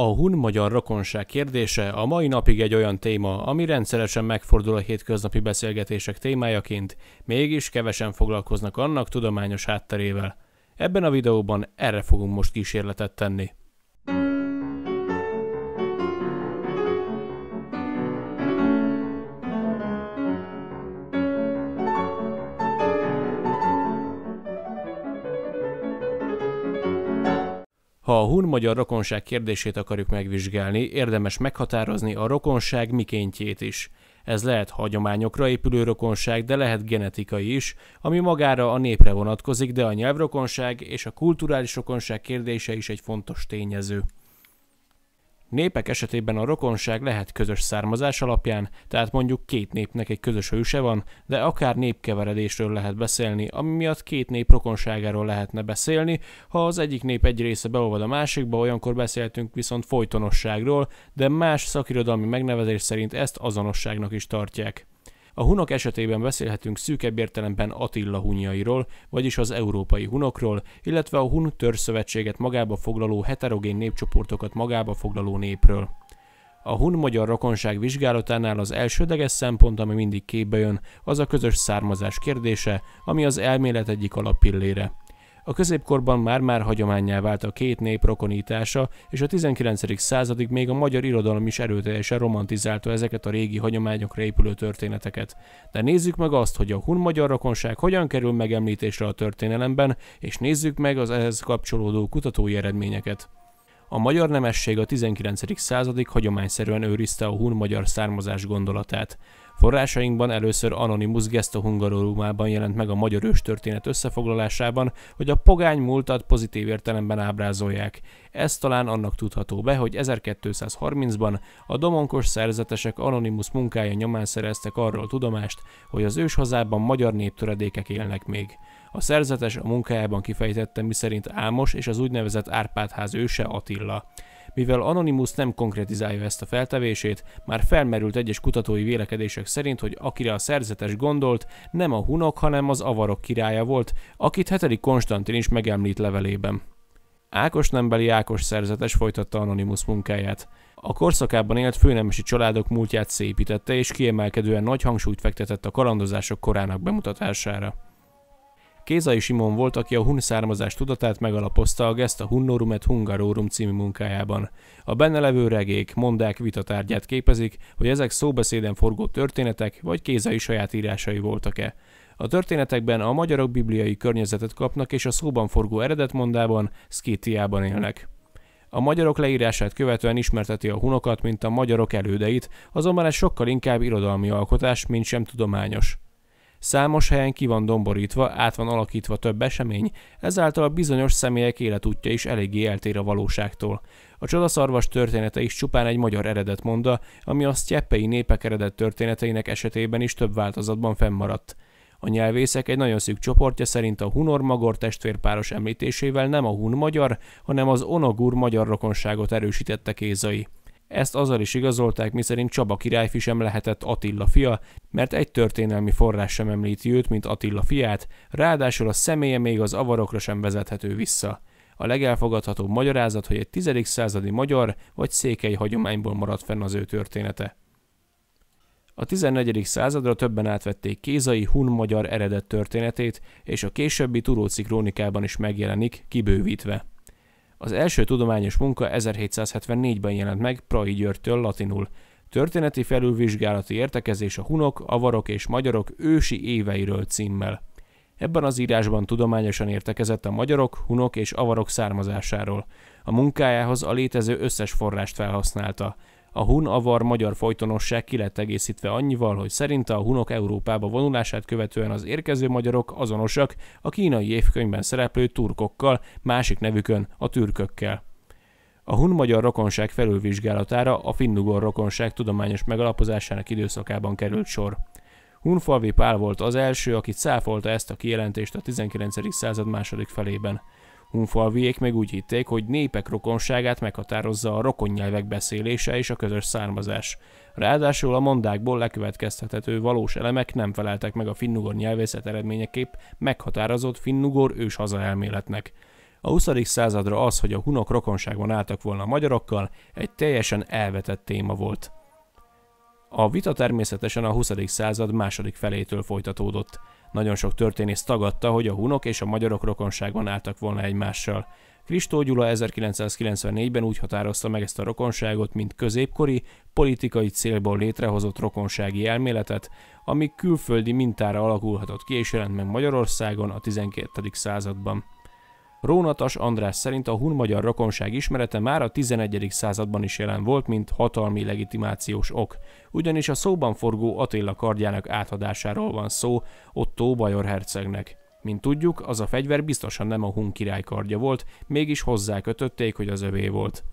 A hun-magyar rokonság kérdése a mai napig egy olyan téma, ami rendszeresen megfordul a hétköznapi beszélgetések témájaként, mégis kevesen foglalkoznak annak tudományos hátterével. Ebben a videóban erre fogunk most kísérletet tenni. Ha a hun-magyar rokonság kérdését akarjuk megvizsgálni, érdemes meghatározni a rokonság mikéntjét is. Ez lehet hagyományokra épülő rokonság, de lehet genetikai is, ami magára a népre vonatkozik, de a nyelvrokonság és a kulturális rokonság kérdése is egy fontos tényező. Népek esetében a rokonság lehet közös származás alapján, tehát mondjuk két népnek egy közös hőse van, de akár népkeveredésről lehet beszélni, ami miatt két nép rokonságáról lehetne beszélni, ha az egyik nép egy része beolvad a másikba, olyankor beszéltünk viszont folytonosságról, de más szakirodalmi megnevezés szerint ezt azonosságnak is tartják. A hunok esetében beszélhetünk szűkebb értelemben Attila hunyairól, vagyis az európai hunokról, illetve a hun törzszövetséget magába foglaló heterogén népcsoportokat magába foglaló népről. A hun-magyar rokonság vizsgálatánál az elsődleges szempont, ami mindig képbe jön, az a közös származás kérdése, ami az elmélet egyik alappillére. A középkorban már-már hagyományá vált a két nép rokonítása, és a 19. századig még a magyar irodalom is erőteljesen romantizálta ezeket a régi hagyományokra épülő történeteket. De nézzük meg azt, hogy a hun-magyar rokonság hogyan kerül megemlítésre a történelemben, és nézzük meg az ehhez kapcsolódó kutatói eredményeket. A magyar nemesség a 19. századig hagyományszerűen őrizte a hun-magyar származás gondolatát. Forrásainkban először Anonymous Gesta Hungarorumában jelent meg a magyar őstörténet összefoglalásában, hogy a pogány múltat pozitív értelemben ábrázolják. Ez talán annak tudható be, hogy 1230-ban a domonkos szerzetesek Anonymous munkája nyomán szereztek arról tudomást, hogy az őshazában magyar néptöredékek élnek még. A szerzetes a munkájában kifejtette, miszerint Álmos és az úgynevezett Árpádház őse Attila. Mivel Anonymous nem konkretizálja ezt a feltevését, már felmerült egyes kutatói vélekedések szerint, hogy akire a szerzetes gondolt, nem a hunok, hanem az avarok királya volt, akit heteli Konstantin is megemlít levelében. Ákos nembeli Ákos szerzetes folytatta Anonymous munkáját. A korszakában élt főnemesi családok múltját szépítette, és kiemelkedően nagy hangsúlyt fektetett a kalandozások korának bemutatására. Kézai Simon volt, aki a hun származás tudatát megalapozta a Gesta Hunnorum et Hungarorum című munkájában. A benne levő regék, mondák vitatárgyát képezik, hogy ezek szóbeszéden forgó történetek vagy kézai saját írásai voltak-e. A történetekben a magyarok bibliai környezetet kapnak és a szóban forgó eredetmondában, Szkétiában élnek. A magyarok leírását követően ismerteti a hunokat, mint a magyarok elődeit, azonban ez sokkal inkább irodalmi alkotás, mint sem tudományos. Számos helyen ki van domborítva, át van alakítva több esemény, ezáltal a bizonyos személyek életútja is eléggé eltér a valóságtól. A csodaszarvas története is csupán egy magyar eredet monda, ami a sztyeppei népek eredet történeteinek esetében is több változatban fennmaradt. A nyelvészek egy nagyon szűk csoportja szerint a hunor-magor testvérpáros említésével nem a hun-magyar, hanem az onogur magyar rokonságot erősítette kézai. Ezt azzal is igazolták, miszerint Csaba királyfi sem lehetett Attila fia, mert egy történelmi forrás sem említi őt, mint Attila fiát, ráadásul a személye még az avarokra sem vezethető vissza. A legelfogadhatóbb magyarázat, hogy egy 10. századi magyar vagy székely hagyományból maradt fenn az ő története. A 14. századra többen átvették kézai hun-magyar eredet történetét, és a későbbi Turóci krónikában is megjelenik, kibővítve. Az első tudományos munka 1774-ben jelent meg Prai Györgytől latinul. Történeti felülvizsgálati értekezés a hunok, avarok és magyarok ősi éveiről címmel. Ebben az írásban tudományosan értekezett a magyarok, hunok és avarok származásáról. A munkájához a létező összes forrást felhasználta – a hun-avar magyar folytonosság ki lett egészítve annyival, hogy szerinte a hunok Európába vonulását követően az érkező magyarok azonosak a kínai évkönyvben szereplő turkokkal, másik nevükön a türkökkel. A hun-magyar rokonság felülvizsgálatára a finnugor rokonság tudományos megalapozásának időszakában került sor. Hunfalvi Pál volt az első, aki cáfolta ezt a kijelentést a 19. század második felében. Hunfalviék meg úgy hitték, hogy népek rokonságát meghatározza a rokon nyelvek beszélése és a közös származás. Ráadásul a mondákból lekövetkeztethető valós elemek nem feleltek meg a finnugor nyelvészet eredményeképp meghatározott finnugor ős hazaelméletnek. A 20. századra az, hogy a hunok rokonságban álltak volna a magyarokkal, egy teljesen elvetett téma volt. A vita természetesen a 20. század második felétől folytatódott. Nagyon sok történész tagadta, hogy a hunok és a magyarok rokonságban álltak volna egymással. Kristó Gyula 1994-ben úgy határozta meg ezt a rokonságot, mint középkori, politikai célból létrehozott rokonsági elméletet, ami külföldi mintára alakulhatott ki és jelent meg Magyarországon a 12. században. Rónatas András szerint a hun-magyar rokonság ismerete már a 11. században is jelen volt, mint hatalmi legitimációs ok, ugyanis a szóban forgó Attila kardjának átadásáról van szó Otto Bajor hercegnek. Mint tudjuk, az a fegyver biztosan nem a hun király kardja volt, mégis hozzá kötötték, hogy az övé volt.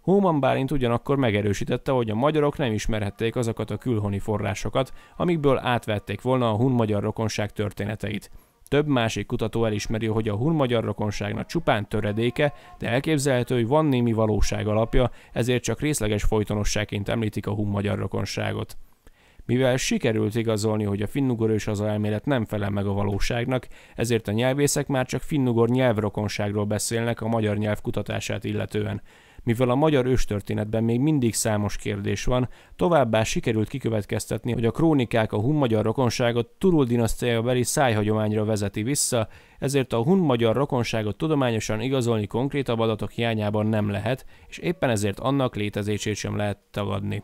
Hóman Bálint ugyanakkor megerősítette, hogy a magyarok nem ismerhették azokat a külhoni forrásokat, amikből átvették volna a hun-magyar rokonság történeteit – több másik kutató elismeri, hogy a hun-magyar rokonságnak csupán töredéke, de elképzelhető, hogy van némi valóság alapja, ezért csak részleges folytonosságként említik a hun-magyar rokonságot. Mivel sikerült igazolni, hogy a finnugor az elmélet nem felel meg a valóságnak, ezért a nyelvészek már csak finnugor nyelvrokonságról beszélnek a magyar nyelv kutatását illetően. Mivel a magyar őstörténetben még mindig számos kérdés van, továbbá sikerült kikövetkeztetni, hogy a krónikák a hun-magyar rokonságot Turul dinasztiábeli szájhagyományra vezeti vissza, ezért a hun-magyar rokonságot tudományosan igazolni konkrétabb adatok hiányában nem lehet, és éppen ezért annak létezését sem lehet tagadni.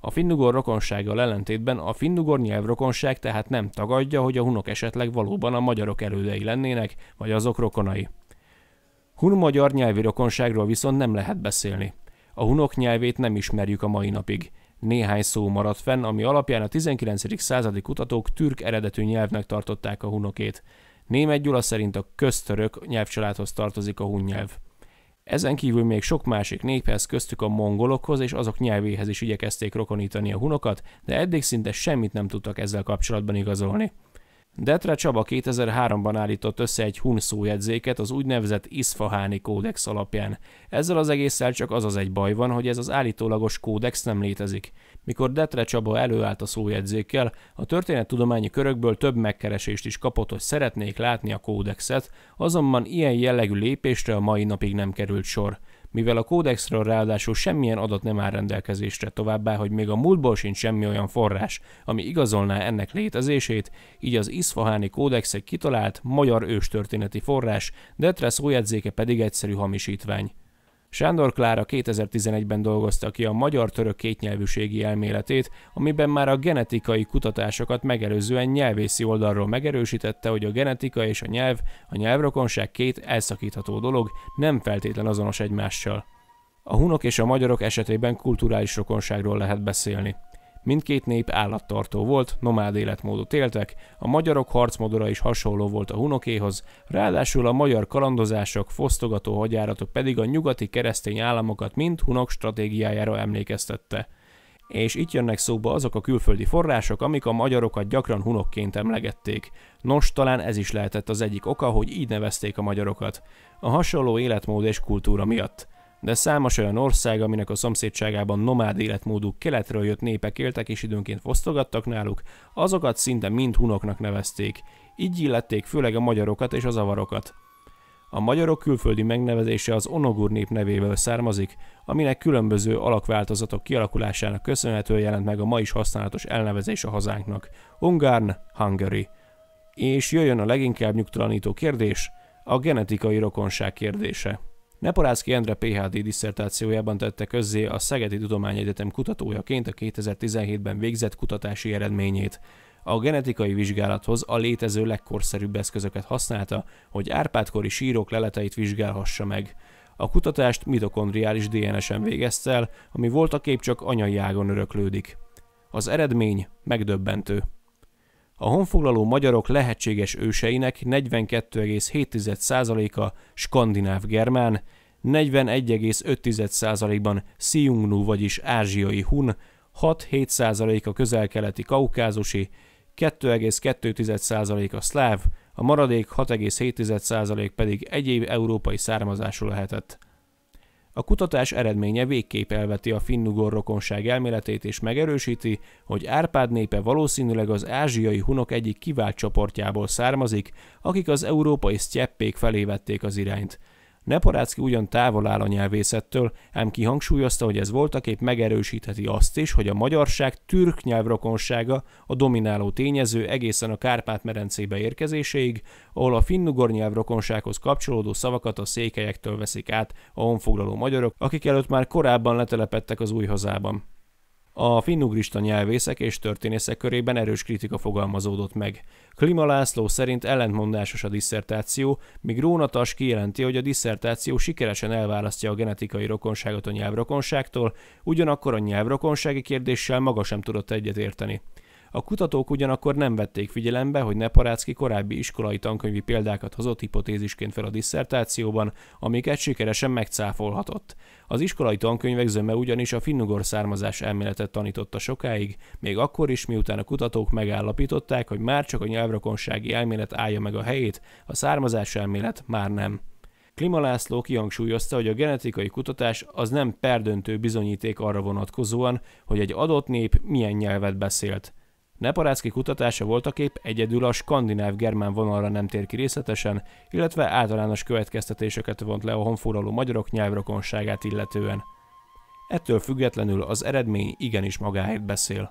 A finnugor rokonsággal ellentétben a finnugor nyelvrokonság tehát nem tagadja, hogy a hunok esetleg valóban a magyarok elődei lennének, vagy azok rokonai. Hun-magyar nyelvi rokonságról viszont nem lehet beszélni. A hunok nyelvét nem ismerjük a mai napig. Néhány szó maradt fenn, ami alapján a 19. századi kutatók türk eredetű nyelvnek tartották a hunokét. Német Gyula szerint a köztörök nyelvcsaládhoz tartozik a hun nyelv. Ezen kívül még sok másik néphez, köztük a mongolokhoz és azok nyelvéhez is igyekezték rokonítani a hunokat, de eddig szinte semmit nem tudtak ezzel kapcsolatban igazolni. Detre Csaba 2003-ban állított össze egy hun szójegyzéket az úgynevezett Isfaháni kódex alapján. Ezzel az egésszel csak az az egy baj van, hogy ez az állítólagos kódex nem létezik. Mikor Detre Csaba előállt a szójegyzékkel, a történettudományi körökből több megkeresést is kapott, hogy szeretnék látni a kódexet, azonban ilyen jellegű lépésre a mai napig nem került sor mivel a kódexről ráadásul semmilyen adat nem áll rendelkezésre továbbá, hogy még a múltból sincs semmi olyan forrás, ami igazolná ennek létezését, így az iszfaháni kódex egy kitalált, magyar őstörténeti forrás, Detre szójegyzéke pedig egyszerű hamisítvány. Sándor Klára 2011-ben dolgozta ki a magyar-török kétnyelvűségi elméletét, amiben már a genetikai kutatásokat megelőzően nyelvészi oldalról megerősítette, hogy a genetika és a nyelv, a nyelvrokonság két elszakítható dolog, nem feltétlen azonos egymással. A hunok és a magyarok esetében kulturális rokonságról lehet beszélni. Mindkét nép állattartó volt, nomád életmódot éltek, a magyarok harcmodora is hasonló volt a hunokéhoz, ráadásul a magyar kalandozások, fosztogató hagyáratok pedig a nyugati keresztény államokat mind hunok stratégiájára emlékeztette. És itt jönnek szóba azok a külföldi források, amik a magyarokat gyakran hunokként emlegették. Nos, talán ez is lehetett az egyik oka, hogy így nevezték a magyarokat. A hasonló életmód és kultúra miatt de számos olyan ország, aminek a szomszédságában nomád életmódú keletről jött népek éltek és időnként fosztogattak náluk, azokat szinte mind hunoknak nevezték. Így illették főleg a magyarokat és az avarokat. A magyarok külföldi megnevezése az onogur nép nevéből származik, aminek különböző alakváltozatok kialakulásának köszönhetően jelent meg a ma is használatos elnevezés a hazánknak, Ungarn, Hungary. És jöjjön a leginkább nyugtalanító kérdés, a genetikai rokonság kérdése. Neporácki Endre PHD diszertációjában tette közzé a Szegedi Tudományegyetem kutatójaként a 2017-ben végzett kutatási eredményét. A genetikai vizsgálathoz a létező legkorszerűbb eszközöket használta, hogy Árpádkori sírok leleteit vizsgálhassa meg. A kutatást mitokondriális DNS-en végezte el, ami voltaképp csak anyai ágon öröklődik. Az eredmény megdöbbentő. A honfoglaló magyarok lehetséges őseinek 42,7%-a skandináv germán, 41,5%-ban Siungnu, vagyis ázsiai hun, 6-7%-a közel-keleti kaukázusi, 2,2%-a szláv, a maradék 6,7% pedig egyéb európai származású lehetett. A kutatás eredménye végképp elveti a finnugor rokonság elméletét és megerősíti, hogy Árpád népe valószínűleg az ázsiai hunok egyik kivált csoportjából származik, akik az európai sztyeppék felé vették az irányt. Neporácki ugyan távol áll a nyelvészettől, ám kihangsúlyozta, hogy ez voltaképp megerősítheti azt is, hogy a magyarság türk nyelvrokonsága a domináló tényező egészen a Kárpát-merencébe érkezéséig, ahol a finnugor nyelvrokonsághoz kapcsolódó szavakat a székelyektől veszik át a honfoglaló magyarok, akik előtt már korábban letelepedtek az új hazában. A finnugrista nyelvészek és történészek körében erős kritika fogalmazódott meg. Klima László szerint ellentmondásos a disszertáció, míg Rónatas kijelenti, hogy a disszertáció sikeresen elválasztja a genetikai rokonságot a nyelvrokonságtól, ugyanakkor a nyelvrokonsági kérdéssel maga sem tudott egyetérteni. A kutatók ugyanakkor nem vették figyelembe, hogy Neparácki korábbi iskolai tankönyvi példákat hozott hipotézisként fel a disszertációban, amiket sikeresen megcáfolhatott. Az iskolai tankönyvek zöme ugyanis a finnugor származás elméletet tanította sokáig, még akkor is, miután a kutatók megállapították, hogy már csak a nyelvrokonsági elmélet állja meg a helyét, a származás elmélet már nem. Klima László kihangsúlyozta, hogy a genetikai kutatás az nem perdöntő bizonyíték arra vonatkozóan, hogy egy adott nép milyen nyelvet beszélt. Neparácki kutatása voltaképp egyedül a skandináv-germán vonalra nem tér ki részletesen, illetve általános következtetéseket vont le a honforraló magyarok nyelvrokonságát illetően. Ettől függetlenül az eredmény igenis magáért beszél.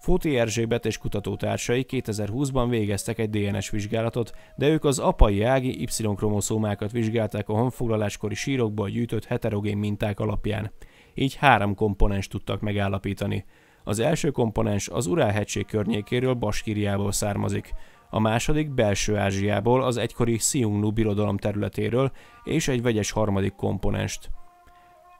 Fóti Erzsébet és kutatótársai 2020-ban végeztek egy DNS vizsgálatot, de ők az apai ági Y-kromoszómákat vizsgálták a honfoglaláskori sírokból gyűjtött heterogén minták alapján. Így három komponens tudtak megállapítani – az első komponens az Urál-hegység környékéről Baskíriából származik, a második Belső-Ázsiából, az egykori Siungnu birodalom területéről és egy vegyes harmadik komponenst.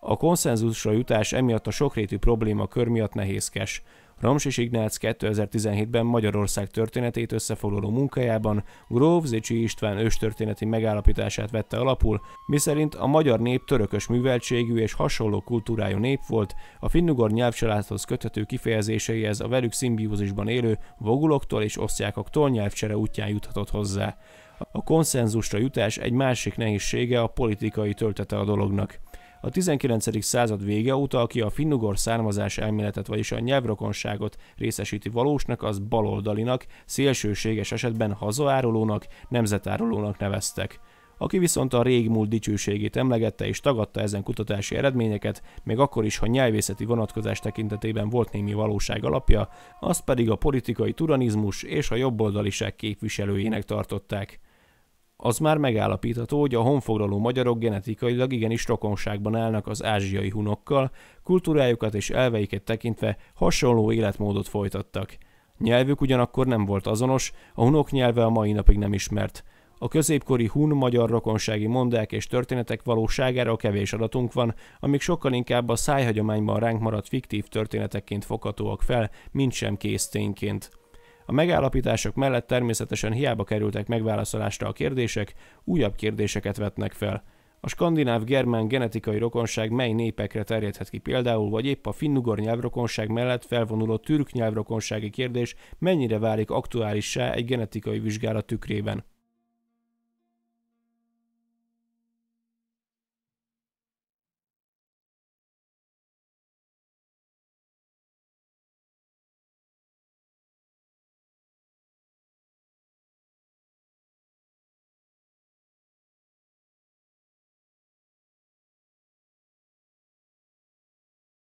A konszenzusra jutás emiatt a sokrétű probléma kör miatt nehézkes. Ramsis Ignác 2017-ben Magyarország történetét összefoglaló munkájában Gróf Zicsi István őstörténeti megállapítását vette alapul, miszerint a magyar nép törökös műveltségű és hasonló kultúrájú nép volt, a finnugor nyelvcsaládhoz köthető kifejezéseihez a velük szimbiózisban élő voguloktól és osztjákoktól nyelvcsere útján juthatott hozzá. A konszenzusra jutás egy másik nehézsége a politikai töltete a dolognak a 19. század vége óta, aki a finnugor származás elméletet, vagyis a nyelvrokonságot részesíti valósnak, az baloldalinak, szélsőséges esetben hazaárulónak, nemzetárulónak neveztek aki viszont a régmúlt dicsőségét emlegette és tagadta ezen kutatási eredményeket, még akkor is, ha nyelvészeti vonatkozás tekintetében volt némi valóság alapja, azt pedig a politikai turanizmus és a jobboldaliság képviselőjének tartották az már megállapítható, hogy a honfoglaló magyarok genetikailag igenis rokonságban állnak az ázsiai hunokkal, kultúrájukat és elveiket tekintve hasonló életmódot folytattak. Nyelvük ugyanakkor nem volt azonos, a hunok nyelve a mai napig nem ismert. A középkori hun-magyar rokonsági mondák és történetek valóságára kevés adatunk van, amik sokkal inkább a szájhagyományban ránk maradt fiktív történetekként foghatóak fel, mint sem kész tényként. A megállapítások mellett természetesen hiába kerültek megválaszolásra a kérdések, újabb kérdéseket vetnek fel. A skandináv-germán genetikai rokonság mely népekre terjedhet ki például, vagy épp a finnugor nyelvrokonság mellett felvonuló türk nyelvrokonsági kérdés mennyire válik aktuálissá egy genetikai vizsgálat tükrében.